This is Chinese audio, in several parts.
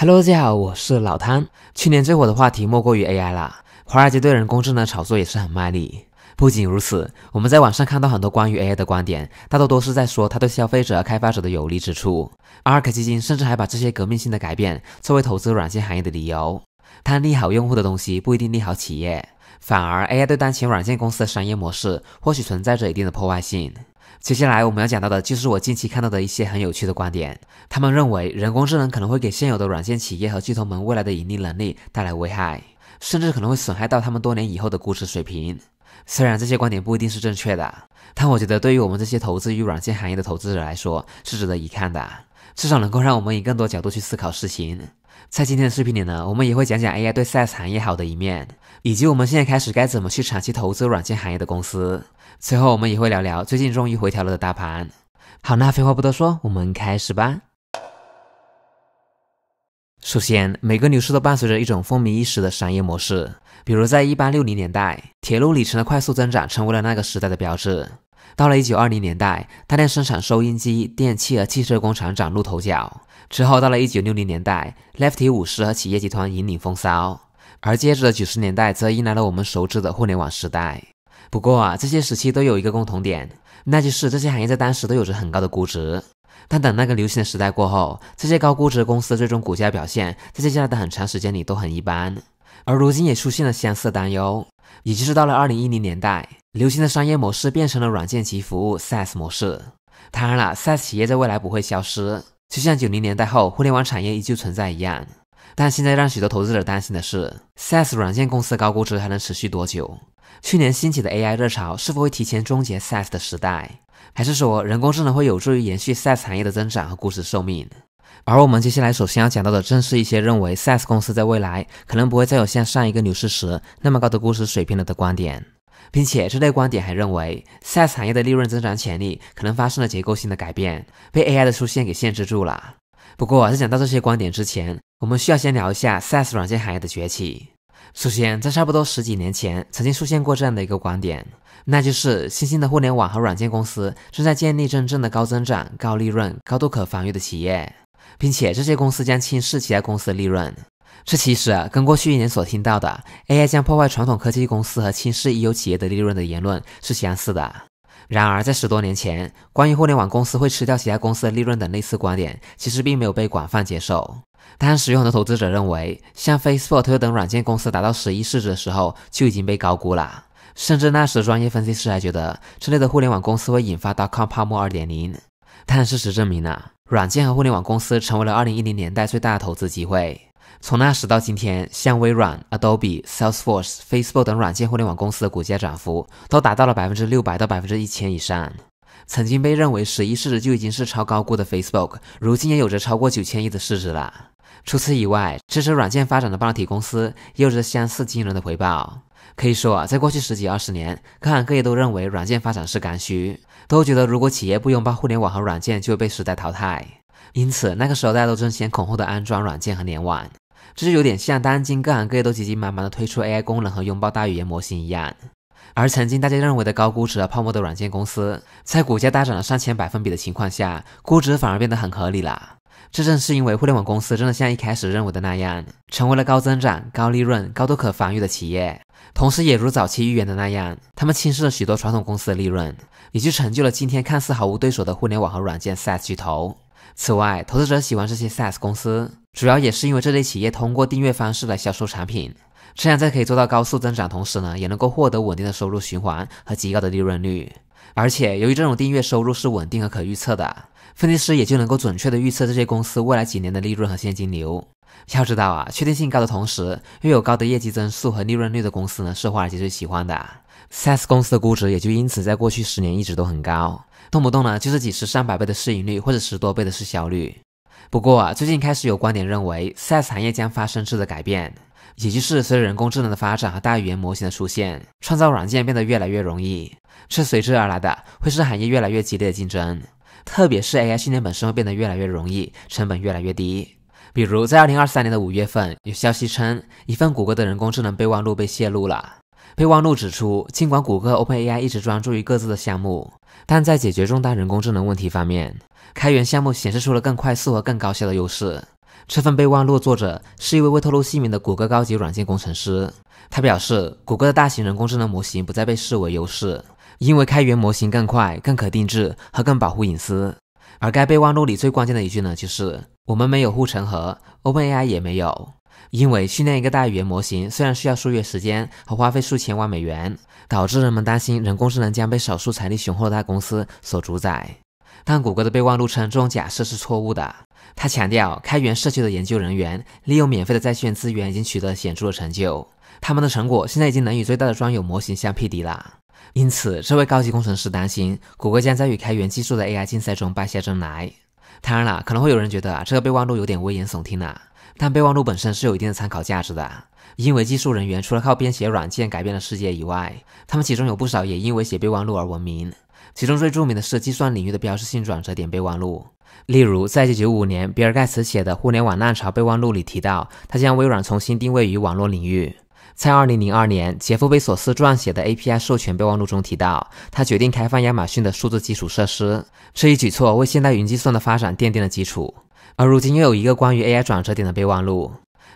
Hello，大家好，我是老汤。去年最火的话题莫过于 AI 了，华尔街对人工智能炒作也是很卖力。不仅如此，我们在网上看到很多关于 AI 的观点，大多都是在说它对消费者、开发者的有利之处。阿尔 k 基金甚至还把这些革命性的改变作为投资软件行业的理由。它利好用户的东西不一定利好企业，反而 AI 对当前软件公司的商业模式或许存在着一定的破坏性。接下来我们要讲到的就是我近期看到的一些很有趣的观点。他们认为人工智能可能会给现有的软件企业和巨头们未来的盈利能力带来危害，甚至可能会损害到他们多年以后的估值水平。虽然这些观点不一定是正确的，但我觉得对于我们这些投资于软件行业的投资者来说是值得一看的，至少能够让我们以更多角度去思考事情。在今天的视频里呢，我们也会讲讲 AI 对 SaaS 行业好的一面，以及我们现在开始该怎么去长期投资软件行业的公司。最后，我们也会聊聊最近终于回调了的大盘。好，那废话不多说，我们开始吧。首先，每个牛市都伴随着一种风靡一时的商业模式，比如在1860年代，铁路里程的快速增长成为了那个时代的标志。到了一九二零年代，他量生产收音机、电器和汽车工厂崭露头角。之后，到了一九六零年代，Lefty 五十和企业集团引领风骚。而接着的九十年代，则迎来了我们熟知的互联网时代。不过，啊，这些时期都有一个共同点，那就是这些行业在当时都有着很高的估值。但等那个流行的时代过后，这些高估值公司最终股价表现，在接下来的很长时间里都很一般。而如今，也出现了相似担忧，也就是到了二零一零年代。流行的商业模式变成了软件及服务 （SaaS） 模式。当然了，SaaS 企业在未来不会消失，就像九零年代后互联网产业依旧存在一样。但现在让许多投资者担心的是，SaaS 软件公司高估值还能持续多久？去年兴起的 AI 热潮是否会提前终结 SaaS 的时代？还是说人工智能会有助于延续 SaaS 产业的增长和估值寿命？而我们接下来首先要讲到的，正是一些认为 SaaS 公司在未来可能不会再有像上一个牛市时那么高的估值水平了的观点。并且，这类观点还认为，SaaS 产业的利润增长潜力可能发生了结构性的改变，被 AI 的出现给限制住了。不过，在讲到这些观点之前，我们需要先聊一下 SaaS 软件行业的崛起。首先，在差不多十几年前，曾经出现过这样的一个观点，那就是新兴的互联网和软件公司正在建立真正的高增长、高利润、高度可防御的企业，并且这些公司将侵蚀其他公司的利润。这其实跟过去一年所听到的 AI 将破坏传统科技公司和轻视已有企业的利润的言论是相似的。然而，在十多年前，关于互联网公司会吃掉其他公司的利润等类似观点，其实并没有被广泛接受。当时，有很多投资者认为，像 Facebook 等软件公司达到十亿市值的时候就已经被高估了，甚至那时专业分析师还觉得这类的互联网公司会引发 Dotcom 泡沫2.0。但事实证明呢，软件和互联网公司成为了2010年代最大的投资机会。从那时到今天，像微软、Adobe、Salesforce、Facebook 等软件互联网公司的股价涨幅都达到了百分之六百到百分之一千以上。曾经被认为十亿市值就已经是超高估的 Facebook，如今也有着超过九千亿的市值了。除此以外，支持软件发展的半导体公司也有着相似惊人的回报。可以说啊，在过去十几二十年，各行各业都认为软件发展是刚需，都觉得如果企业不拥抱互联网和软件就会被时代淘汰。因此，那个时候大家都争先恐后的安装软件和联网。这就有点像当今各行各业都急急忙忙的推出 AI 功能和拥抱大语言模型一样。而曾经大家认为的高估值和泡沫的软件公司，在股价大涨了上千百分比的情况下，估值反而变得很合理了。这正是因为互联网公司真的像一开始认为的那样，成为了高增长、高利润、高度可防御的企业，同时也如早期预言的那样，他们侵蚀了许多传统公司的利润，也就成就了今天看似毫无对手的互联网和软件 SaaS 巨头。此外，投资者喜欢这些 SaaS 公司。主要也是因为这类企业通过订阅方式来销售产品，这样在可以做到高速增长同时呢，也能够获得稳定的收入循环和极高的利润率。而且由于这种订阅收入是稳定和可预测的，分析师也就能够准确的预测这些公司未来几年的利润和现金流。要知道啊，确定性高的同时又有高的业绩增速和利润率的公司呢，是华尔街最喜欢的。SaaS 公司的估值也就因此在过去十年一直都很高，动不动呢就是几十、上百倍的市盈率或者十多倍的市销率。不过，最近开始有观点认为，SaaS 行业将发生质的改变，也就是随着人工智能的发展和大语言模型的出现，创造软件变得越来越容易。是随之而来的，会是行业越来越激烈的竞争，特别是 AI 训练本身会变得越来越容易，成本越来越低。比如，在二零二三年的五月份，有消息称，一份谷歌的人工智能备忘录被泄露了。备忘录指出，尽管谷歌 OpenAI 一直专注于各自的项目，但在解决重大人工智能问题方面。开源项目显示出了更快速和更高效的优势。这份备忘录作者是一位未透露姓名的谷歌高级软件工程师。他表示，谷歌的大型人工智能模型不再被视为优势，因为开源模型更快、更可定制和更保护隐私。而该备忘录里最关键的一句呢，就是“我们没有护城河，OpenAI 也没有”。因为训练一个大语言模型，虽然需要数月时间和花费数千万美元，导致人们担心人工智能将被少数财力雄厚的大公司所主宰。但谷歌的备忘录称这种假设是错误的。他强调，开源社区的研究人员利用免费的在线资源已经取得了显著的成就，他们的成果现在已经能与最大的专有模型相匹敌了。因此，这位高级工程师担心谷歌将在与开源技术的 AI 竞赛中败下阵来。当然了，可能会有人觉得这个备忘录有点危言耸听了，但备忘录本身是有一定的参考价值的，因为技术人员除了靠编写软件改变了世界以外，他们其中有不少也因为写备忘录而闻名。其中最著名的是计算领域的标志性转折点备忘录，例如，在一九九五年，比尔盖茨写的《互联网浪潮备忘录》里提到，他将微软重新定位于网络领域；在二零零二年，杰夫贝索斯撰写的《API 授权备忘录》中提到，他决定开放亚马逊的数字基础设施。这一举措为现代云计算的发展奠定了基础。而如今，又有一个关于 AI 转折点的备忘录。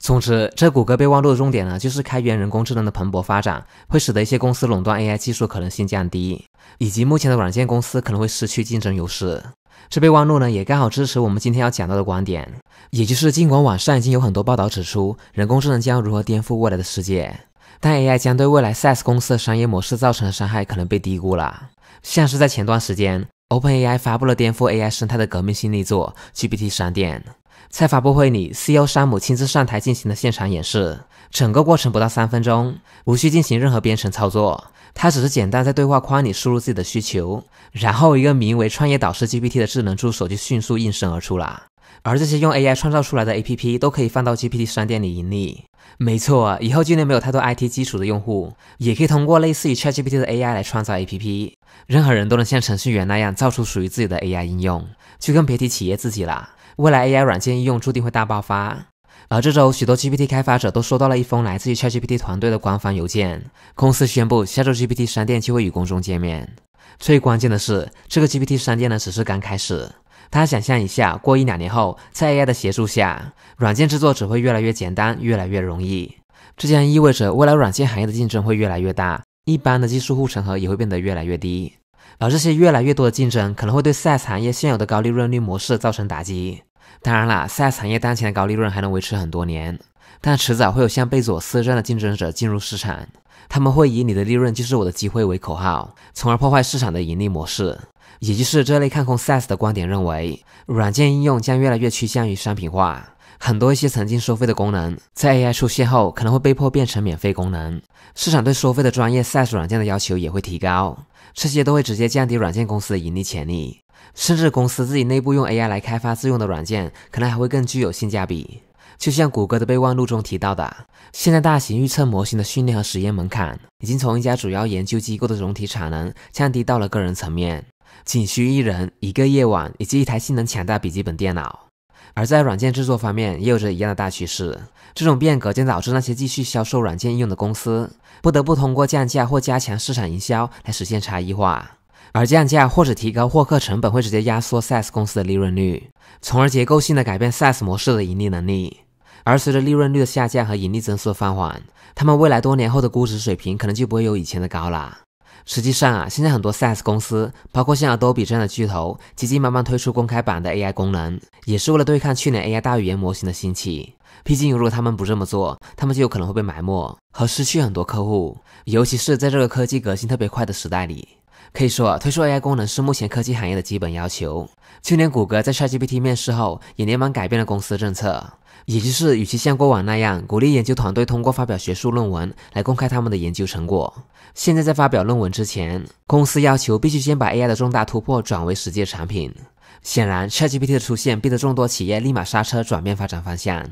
总之，这谷歌备忘录的重点呢，就是开源人工智能的蓬勃发展会使得一些公司垄断 AI 技术可能性降低，以及目前的软件公司可能会失去竞争优势。这备忘录呢，也刚好支持我们今天要讲到的观点，也就是尽管网上已经有很多报道指出人工智能将如何颠覆未来的世界，但 AI 将对未来 SaaS 公司的商业模式造成的伤害可能被低估了。像是在前段时间，OpenAI 发布了颠覆 AI 生态的革命性力作 GPT 商店。在发布会里，CEO 山姆亲自上台进行了现场演示，整个过程不到三分钟，无需进行任何编程操作，他只是简单在对话框里输入自己的需求，然后一个名为创业导师 GPT 的智能助手就迅速应声而出了。而这些用 AI 创造出来的 APP 都可以放到 GPT 商店里盈利。没错，以后就连没有太多 IT 基础的用户，也可以通过类似于 Chat GPT 的 AI 来创造 APP，任何人都能像程序员那样造出属于自己的 AI 应用，就更别提企业自己了。未来 AI 软件应用注定会大爆发，而这周许多 GPT 开发者都收到了一封来自于 ChatGPT 团队的官方邮件，公司宣布下周 GPT 商店就会与公众见面。最关键的是，这个 GPT 商店呢只是刚开始。大家想象一下，过一两年后，在 AI 的协助下，软件制作只会越来越简单，越来越容易。这将意味着未来软件行业的竞争会越来越大，一般的技术护城河也会变得越来越低。而这些越来越多的竞争，可能会对 s a a s 行业现有的高利润率模式造成打击。当然啦，SaaS 产业当前的高利润还能维持很多年，但迟早会有像贝佐斯这样的竞争者进入市场。他们会以“你的利润就是我的机会”为口号，从而破坏市场的盈利模式。也就是这类看空 SaaS 的观点认为，软件应用将越来越趋向于商品化。很多一些曾经收费的功能，在 AI 出现后，可能会被迫变成免费功能。市场对收费的专业 SaaS 软件的要求也会提高，这些都会直接降低软件公司的盈利潜力。甚至公司自己内部用 AI 来开发自用的软件，可能还会更具有性价比。就像谷歌的备忘录中提到的，现在大型预测模型的训练和实验门槛已经从一家主要研究机构的总体产能降低到了个人层面，仅需一人一个夜晚以及一台性能强大笔记本电脑。而在软件制作方面，也有着一样的大趋势。这种变革将导致那些继续销售软件应用的公司不得不通过降价或加强市场营销来实现差异化。而降价或者提高获客成本，会直接压缩 SaaS 公司的利润率，从而结构性的改变 SaaS 模式的盈利能力。而随着利润率的下降和盈利增速的放缓，他们未来多年后的估值水平可能就不会有以前的高了。实际上啊，现在很多 SaaS 公司，包括像 Adobe 这样的巨头，急急忙忙推出公开版的 AI 功能，也是为了对抗去年 AI 大语言模型的兴起。毕竟，如果他们不这么做，他们就有可能会被埋没和失去很多客户，尤其是在这个科技革新特别快的时代里。可以说，推出 AI 功能是目前科技行业的基本要求。去年，谷歌在 ChatGPT 面世后，也连忙改变了公司政策，也就是与其像过往那样鼓励研究团队通过发表学术论文来公开他们的研究成果，现在在发表论文之前，公司要求必须先把 AI 的重大突破转为实际产品。显然，ChatGPT 的出现逼得众多企业立马刹车，转变发展方向。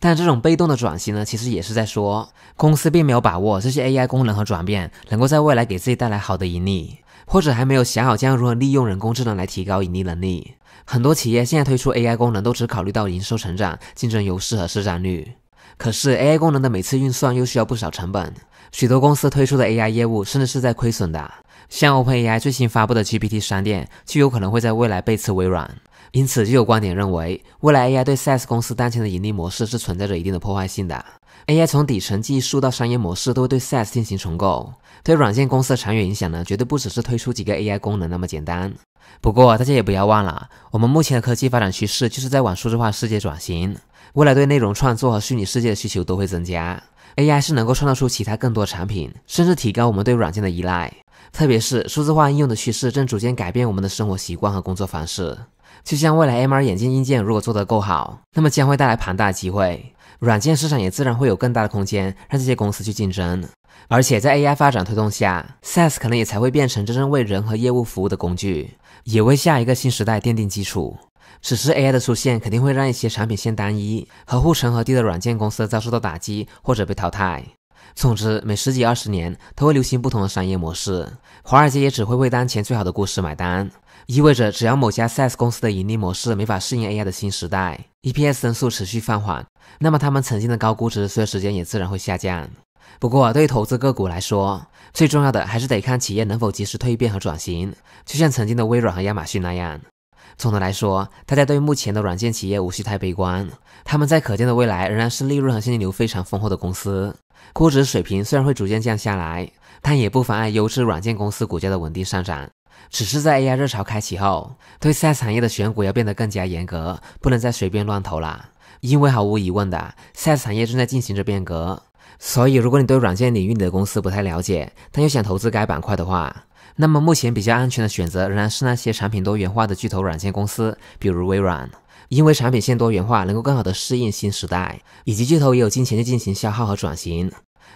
但这种被动的转型呢，其实也是在说，公司并没有把握这些 AI 功能和转变能够在未来给自己带来好的盈利。或者还没有想好将如何利用人工智能来提高盈利能力。很多企业现在推出 AI 功能，都只考虑到营收成长、竞争优势和市占率。可是 AI 功能的每次运算又需要不少成本，许多公司推出的 AI 业务甚至是在亏损的。像 OpenAI 最新发布的 GPT 商店，就有可能会在未来背刺微软。因此，就有观点认为，未来 AI 对 SaaS 公司当前的盈利模式是存在着一定的破坏性的。AI 从底层技术到商业模式都会对 SaaS 进行重构，对软件公司的长远影响呢，绝对不只是推出几个 AI 功能那么简单。不过，大家也不要忘了，我们目前的科技发展趋势就是在往数字化世界转型，未来对内容创作和虚拟世界的需求都会增加。AI 是能够创造出其他更多产品，甚至提高我们对软件的依赖。特别是数字化应用的趋势正逐渐改变我们的生活习惯和工作方式。就像未来 MR 眼镜硬件如果做得够好，那么将会带来庞大的机会，软件市场也自然会有更大的空间让这些公司去竞争。而且在 AI 发展推动下，SaaS 可能也才会变成真正为人和业务服务的工具，也为下一个新时代奠定基础。此时 AI 的出现肯定会让一些产品线单一和护城河低的软件公司遭受到打击或者被淘汰。总之，每十几二十年，都会流行不同的商业模式。华尔街也只会为当前最好的故事买单，意味着只要某家 SaaS 公司的盈利模式没法适应 AI 的新时代，EPS 增速持续放缓，那么他们曾经的高估值随着时间也自然会下降。不过，对于投资个股来说，最重要的还是得看企业能否及时蜕变和转型，就像曾经的微软和亚马逊那样。总的来说，大家对目前的软件企业无需太悲观，他们在可见的未来仍然是利润和现金流非常丰厚的公司。估值水平虽然会逐渐降下来，但也不妨碍优质软件公司股价的稳定上涨。只是在 AI 热潮开启后，对赛业的选股要变得更加严格，不能再随便乱投了。因为毫无疑问的，赛 s 产业正在进行着变革。所以，如果你对软件领域里的公司不太了解，但又想投资该板块的话，那么目前比较安全的选择仍然是那些产品多元化的巨头软件公司，比如微软。因为产品线多元化，能够更好的适应新时代，以及巨头也有金钱去进行消耗和转型。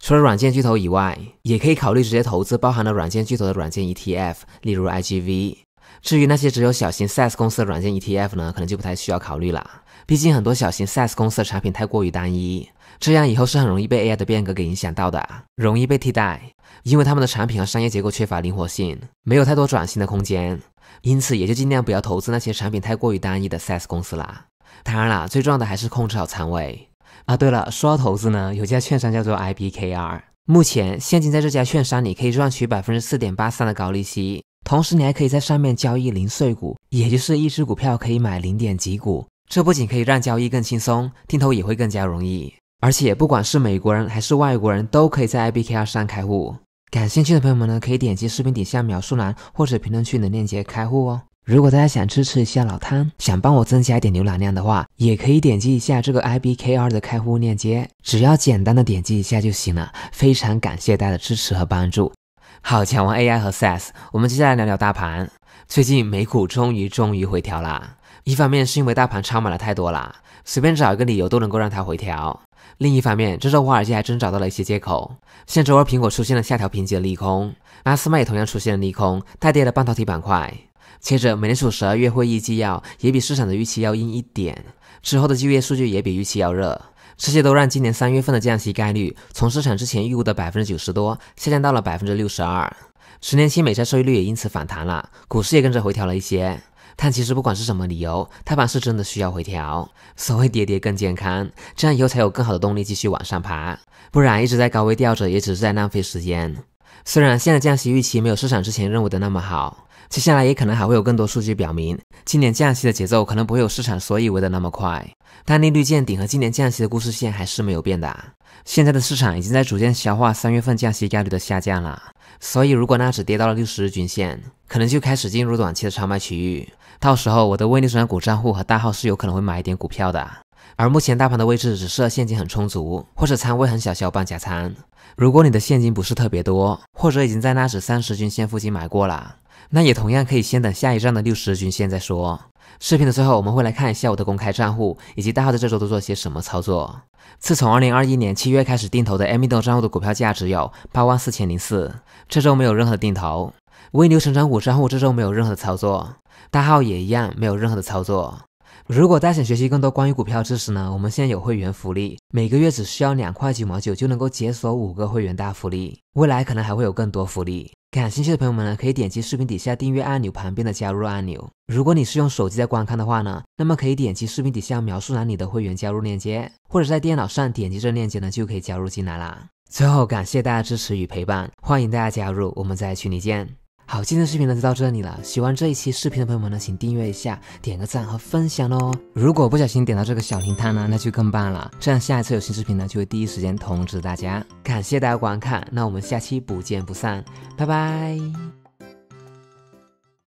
除了软件巨头以外，也可以考虑直接投资包含了软件巨头的软件 ETF，例如 IGV。至于那些只有小型 SaaS 公司的软件 ETF 呢，可能就不太需要考虑了。毕竟很多小型 SaaS 公司的产品太过于单一，这样以后是很容易被 AI 的变革给影响到的，容易被替代，因为他们的产品和商业结构缺乏灵活性，没有太多转型的空间。因此，也就尽量不要投资那些产品太过于单一的 SaaS 公司啦。当然啦，最重要的还是控制好仓位。啊，对了，说到投资呢，有家券商叫做 IBKR，目前现金在这家券商里可以赚取百分之四点八三的高利息，同时你还可以在上面交易零碎股，也就是一只股票可以买零点几股。这不仅可以让交易更轻松，定投也会更加容易。而且，不管是美国人还是外国人，都可以在 IBKR 上开户。感兴趣的朋友们呢，可以点击视频底下描述栏或者评论区的链接开户哦。如果大家想支持一下老汤，想帮我增加一点浏览量的话，也可以点击一下这个 IBKR 的开户链接，只要简单的点击一下就行了。非常感谢大家的支持和帮助。好，讲完 AI 和 SaaS，我们接下来聊聊大盘。最近美股终于终于回调了，一方面是因为大盘超买了太多啦，随便找一个理由都能够让它回调。另一方面，这周华尔街还真找到了一些借口。像周二苹果出现了下调评级的利空，阿斯麦也同样出现了利空，大跌了半导体板块。接着，美联储十二月会议纪要也比市场的预期要硬一点，之后的就业数据也比预期要热，这些都让今年三月份的降息概率从市场之前预估的百分之九十多下降到了百分之六十二。十年期美债收益率也因此反弹了，股市也跟着回调了一些。但其实不管是什么理由，踏板是真的需要回调。所谓跌跌更健康，这样以后才有更好的动力继续往上爬，不然一直在高位吊着，也只是在浪费时间。虽然现在降息预期没有市场之前认为的那么好，接下来也可能还会有更多数据表明，今年降息的节奏可能不会有市场所以为的那么快。但利率见顶和今年降息的故事线还是没有变的。现在的市场已经在逐渐消化三月份降息概率的下降了，所以如果那只跌到了六十日均线，可能就开始进入短期的超买区域。到时候我的微利转股账户和大号是有可能会买一点股票的。而目前大盘的位置，只适合现金很充足或者仓位很小小伙伴加仓。如果你的现金不是特别多，或者已经在那指三十均线附近买过了，那也同样可以先等下一站的六十均线再说。视频的最后，我们会来看一下我的公开账户以及大号在这周都做些什么操作。自从二零二一年七月开始定投的 Amido 账户的股票价值有八万四千零四，这周没有任何定投。微牛成长股账户这周没有任何的操作，大号也一样没有任何的操作。如果大家想学习更多关于股票知识呢，我们现在有会员福利，每个月只需要两块九毛九就能够解锁五个会员大福利，未来可能还会有更多福利。感兴趣的朋友们呢，可以点击视频底下订阅按钮旁边的加入按钮。如果你是用手机在观看的话呢，那么可以点击视频底下描述栏里的会员加入链接，或者在电脑上点击这链接呢，就可以加入进来啦。最后，感谢大家支持与陪伴，欢迎大家加入，我们在群里见。好，今天的视频呢就到这里了。喜欢这一期视频的朋友们呢，请订阅一下，点个赞和分享哦。如果不小心点到这个小铃铛呢，那就更棒了。这样下一次有新视频呢，就会第一时间通知大家。感谢大家观看，那我们下期不见不散，拜拜。